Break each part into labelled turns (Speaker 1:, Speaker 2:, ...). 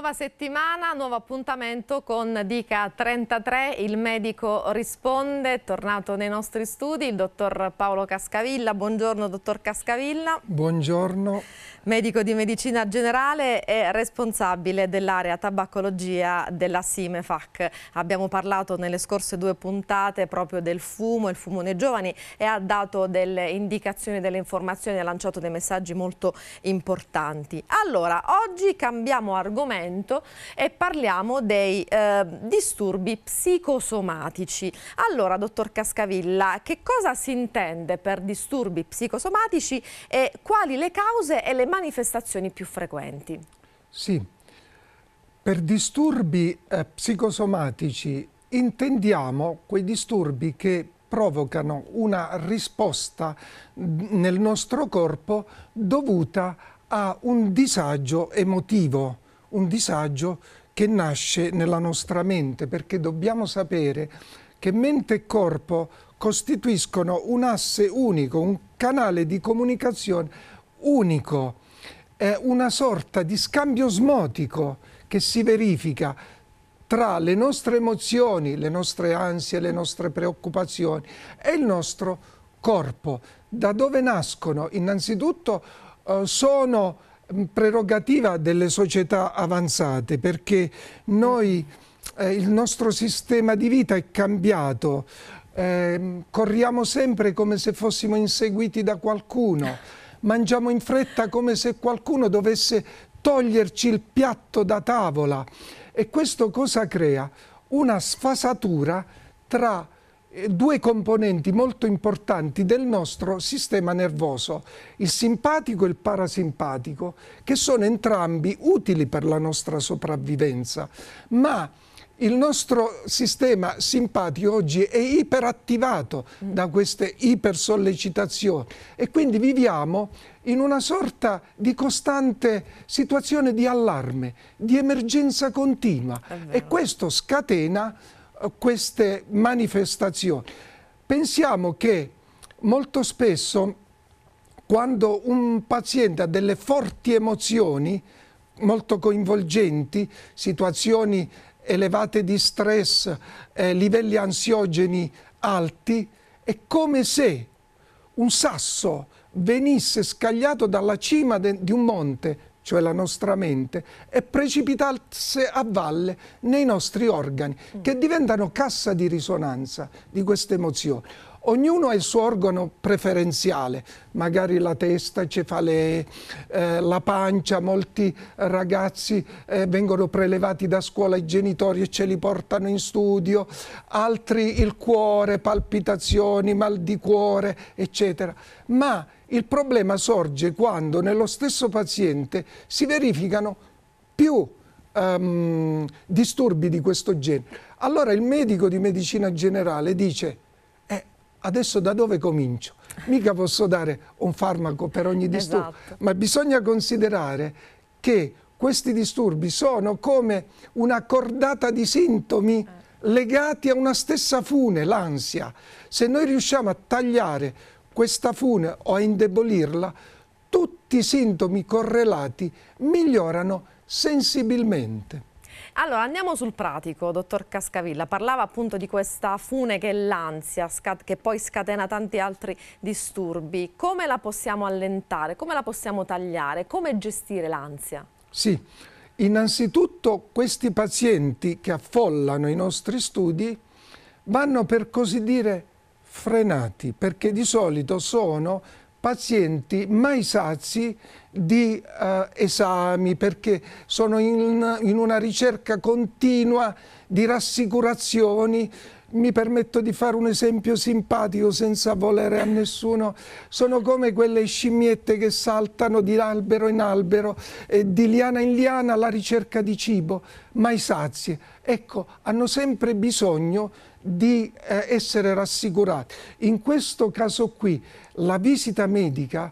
Speaker 1: Nuova settimana, nuovo appuntamento con Dica 33, il medico risponde, tornato nei nostri studi il dottor Paolo Cascavilla, buongiorno dottor Cascavilla. Buongiorno. Medico di medicina generale e responsabile dell'area tabaccologia della Simefac. Abbiamo parlato nelle scorse due puntate proprio del fumo, il fumo nei giovani e ha dato delle indicazioni, delle informazioni, ha lanciato dei messaggi molto importanti. Allora, oggi cambiamo argomento argomento e parliamo dei eh, disturbi psicosomatici. Allora, dottor Cascavilla, che cosa si intende per disturbi psicosomatici e quali le cause e le manifestazioni più frequenti?
Speaker 2: Sì, per disturbi eh, psicosomatici intendiamo quei disturbi che provocano una risposta nel nostro corpo dovuta a un disagio emotivo un disagio che nasce nella nostra mente, perché dobbiamo sapere che mente e corpo costituiscono un asse unico, un canale di comunicazione unico, è una sorta di scambio osmotico che si verifica tra le nostre emozioni, le nostre ansie, le nostre preoccupazioni e il nostro corpo. Da dove nascono? Innanzitutto eh, sono Mm, prerogativa delle società avanzate perché noi, eh, il nostro sistema di vita è cambiato, eh, corriamo sempre come se fossimo inseguiti da qualcuno, mangiamo in fretta come se qualcuno dovesse toglierci il piatto da tavola e questo cosa crea? Una sfasatura tra eh, due componenti molto importanti del nostro sistema nervoso, il simpatico e il parasimpatico, che sono entrambi utili per la nostra sopravvivenza, ma il nostro sistema simpatico oggi è iperattivato mm. da queste ipersollecitazioni e quindi viviamo in una sorta di costante situazione di allarme, di emergenza continua e questo scatena queste manifestazioni. Pensiamo che molto spesso quando un paziente ha delle forti emozioni molto coinvolgenti, situazioni elevate di stress, eh, livelli ansiogeni alti, è come se un sasso venisse scagliato dalla cima di un monte cioè la nostra mente, e precipitasse a valle nei nostri organi, mm. che diventano cassa di risonanza di queste emozioni. Ognuno ha il suo organo preferenziale, magari la testa, cefalee, eh, la pancia, molti ragazzi eh, vengono prelevati da scuola i genitori e ce li portano in studio, altri il cuore, palpitazioni, mal di cuore, eccetera. Ma il problema sorge quando nello stesso paziente si verificano più um, disturbi di questo genere. Allora il medico di medicina generale dice eh, adesso da dove comincio? Mica posso dare un farmaco per ogni disturbo, esatto. ma bisogna considerare che questi disturbi sono come una cordata di sintomi eh. legati a una stessa fune, l'ansia. Se noi riusciamo a tagliare questa fune o a indebolirla, tutti i sintomi correlati migliorano sensibilmente.
Speaker 1: Allora andiamo sul pratico, dottor Cascavilla, parlava appunto di questa fune che è l'ansia, che poi scatena tanti altri disturbi. Come la possiamo allentare? Come la possiamo tagliare? Come gestire l'ansia?
Speaker 2: Sì, innanzitutto questi pazienti che affollano i nostri studi vanno per così dire frenati perché di solito sono pazienti mai sazi di eh, esami perché sono in, in una ricerca continua di rassicurazioni mi permetto di fare un esempio simpatico senza volere a nessuno, sono come quelle scimmiette che saltano di albero in albero e di liana in liana alla ricerca di cibo, mai sazie. Ecco, hanno sempre bisogno di eh, essere rassicurati. In questo caso qui la visita medica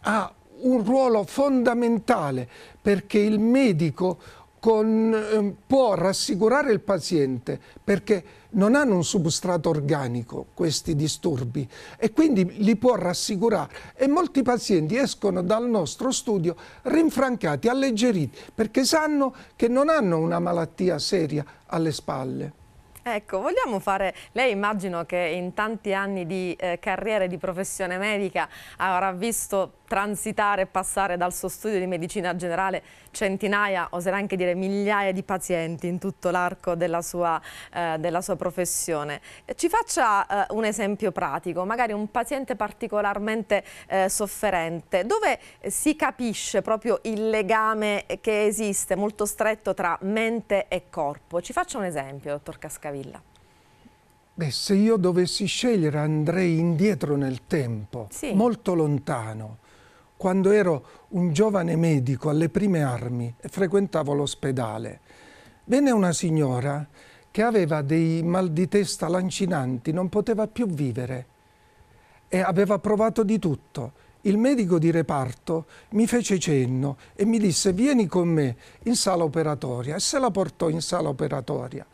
Speaker 2: ha un ruolo fondamentale perché il medico con, ehm, può rassicurare il paziente perché non hanno un substrato organico questi disturbi e quindi li può rassicurare e molti pazienti escono dal nostro studio rinfrancati, alleggeriti perché sanno che non hanno una malattia seria alle spalle.
Speaker 1: Ecco, vogliamo fare, lei immagino che in tanti anni di eh, carriera e di professione medica avrà visto transitare e passare dal suo studio di medicina generale centinaia, oserei anche dire migliaia di pazienti in tutto l'arco della, eh, della, sua professione. Ci faccia eh, un esempio pratico, magari un paziente particolarmente eh, sofferente, dove si capisce proprio il legame che esiste molto stretto tra mente e corpo. Ci faccia un esempio, dottor Cascavilla.
Speaker 2: Beh, se io dovessi scegliere andrei indietro nel tempo, sì. molto lontano, quando ero un giovane medico alle prime armi, e frequentavo l'ospedale. Venne una signora che aveva dei mal di testa lancinanti, non poteva più vivere e aveva provato di tutto. Il medico di reparto mi fece cenno e mi disse vieni con me in sala operatoria e se la portò in sala operatoria.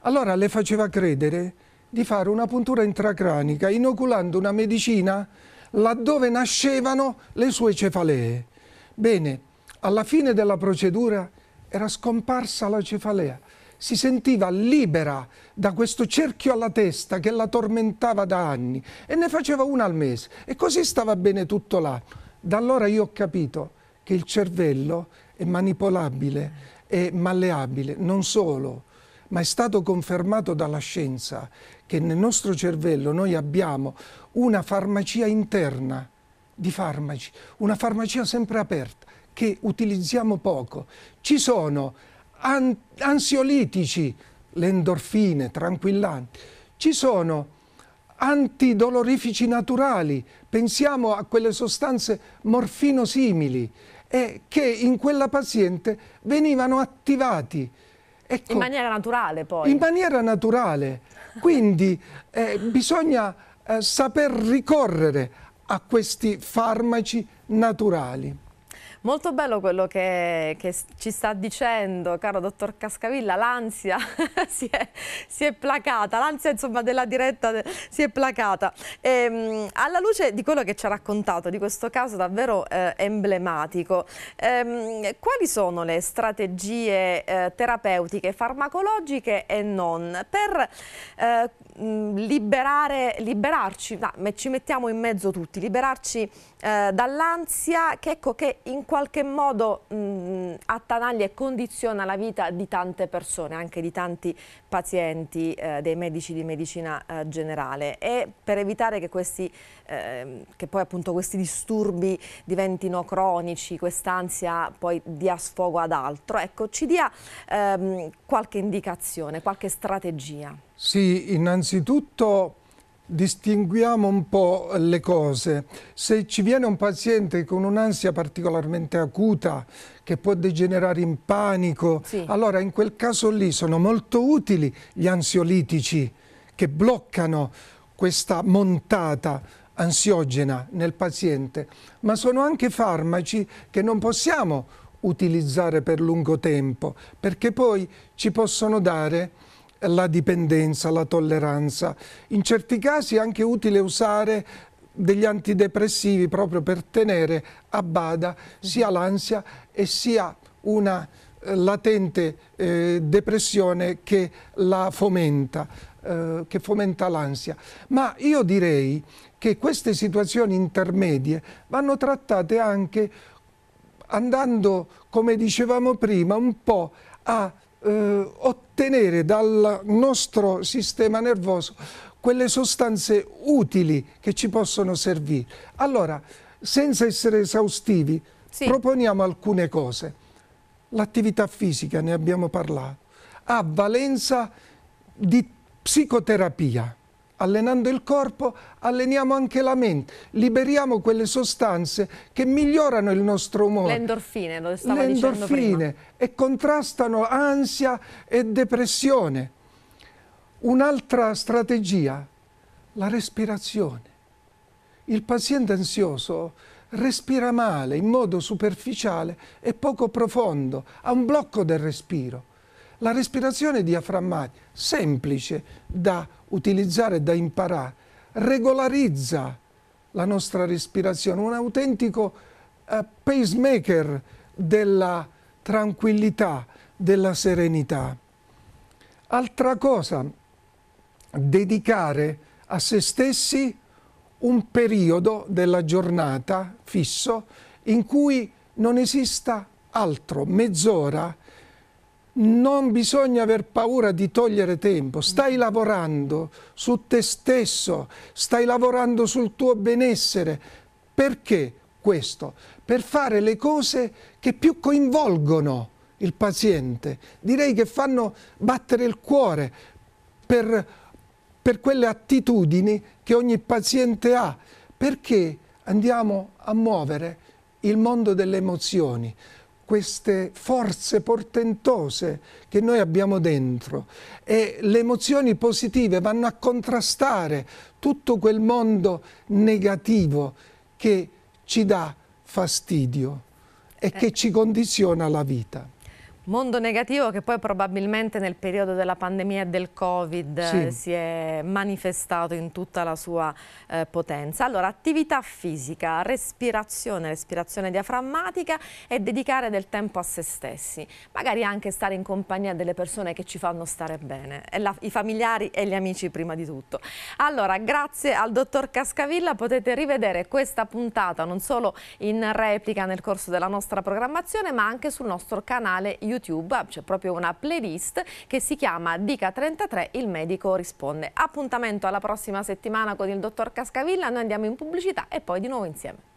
Speaker 2: Allora le faceva credere di fare una puntura intracranica inoculando una medicina laddove nascevano le sue cefalee. Bene, alla fine della procedura era scomparsa la cefalea, si sentiva libera da questo cerchio alla testa che la tormentava da anni e ne faceva una al mese e così stava bene tutto là. Da allora io ho capito che il cervello è manipolabile, è malleabile, non solo ma è stato confermato dalla scienza che nel nostro cervello noi abbiamo una farmacia interna di farmaci, una farmacia sempre aperta che utilizziamo poco. Ci sono an ansiolitici, le endorfine, tranquillanti, ci sono antidolorifici naturali, pensiamo a quelle sostanze morfinosimili e che in quella paziente venivano attivati Ecco, in maniera
Speaker 1: naturale poi. In
Speaker 2: maniera naturale. Quindi eh, bisogna eh, saper ricorrere a questi farmaci naturali.
Speaker 1: Molto bello quello che, che ci sta dicendo, caro dottor Cascavilla, l'ansia si, si, è placata, l'ansia insomma della diretta si è placata. E, ehm, alla luce di quello che ci ha raccontato, di questo caso davvero eh, emblematico, ehm, quali sono le strategie eh, terapeutiche, farmacologiche e non per eh, liberare, liberarci, no, ci mettiamo in mezzo tutti, liberarci eh, dall'ansia che, ecco, che in qualche modo mh, attanaglia e condiziona la vita di tante persone, anche di tanti pazienti, eh, dei medici di medicina eh, generale e per evitare che, questi, eh, che poi appunto questi disturbi diventino cronici, quest'ansia poi dia sfogo ad altro, ecco ci dia ehm, qualche indicazione, qualche strategia.
Speaker 2: Sì, innanzitutto distinguiamo un po' le cose. Se ci viene un paziente con un'ansia particolarmente acuta, che può degenerare in panico, sì. allora in quel caso lì sono molto utili gli ansiolitici che bloccano questa montata ansiogena nel paziente, ma sono anche farmaci che non possiamo utilizzare per lungo tempo, perché poi ci possono dare la dipendenza, la tolleranza. In certi casi è anche utile usare degli antidepressivi proprio per tenere a bada sia l'ansia e sia una eh, latente eh, depressione che la fomenta, eh, che fomenta l'ansia. Ma io direi che queste situazioni intermedie vanno trattate anche andando, come dicevamo prima, un po' a eh, ottenere dal nostro sistema nervoso quelle sostanze utili che ci possono servire. Allora, senza essere esaustivi, sì. proponiamo alcune cose. L'attività fisica, ne abbiamo parlato, ha valenza di psicoterapia. Allenando il corpo alleniamo anche la mente, liberiamo quelle sostanze che migliorano il nostro umore. Le
Speaker 1: endorfine, lo stavo Le dicendo endorfine
Speaker 2: e contrastano ansia e depressione. Un'altra strategia, la respirazione. Il paziente ansioso respira male in modo superficiale e poco profondo, ha un blocco del respiro la respirazione diaframmatica, semplice da utilizzare, da imparare, regolarizza la nostra respirazione, un autentico eh, pacemaker della tranquillità, della serenità. Altra cosa, dedicare a se stessi un periodo della giornata fisso in cui non esista altro, mezz'ora, non bisogna aver paura di togliere tempo, stai lavorando su te stesso, stai lavorando sul tuo benessere. Perché questo? Per fare le cose che più coinvolgono il paziente, direi che fanno battere il cuore per, per quelle attitudini che ogni paziente ha, perché andiamo a muovere il mondo delle emozioni queste forze portentose che noi abbiamo dentro e le emozioni positive vanno a contrastare tutto quel mondo negativo che ci dà fastidio e eh. che ci condiziona la vita.
Speaker 1: Mondo negativo che poi probabilmente nel periodo della pandemia e del Covid sì. Eh, si è manifestato in tutta la sua eh, potenza. Allora, attività fisica, respirazione, respirazione diaframmatica e dedicare del tempo a se stessi. Magari anche stare in compagnia delle persone che ci fanno stare bene, la, i familiari e gli amici prima di tutto. Allora, grazie al dottor Cascavilla potete rivedere questa puntata non solo in replica nel corso della nostra programmazione, ma anche sul nostro canale YouTube YouTube, ah, c'è proprio una playlist che si chiama Dica 33, il medico risponde. Appuntamento alla prossima settimana con il dottor Cascavilla, noi andiamo in pubblicità e poi di nuovo insieme.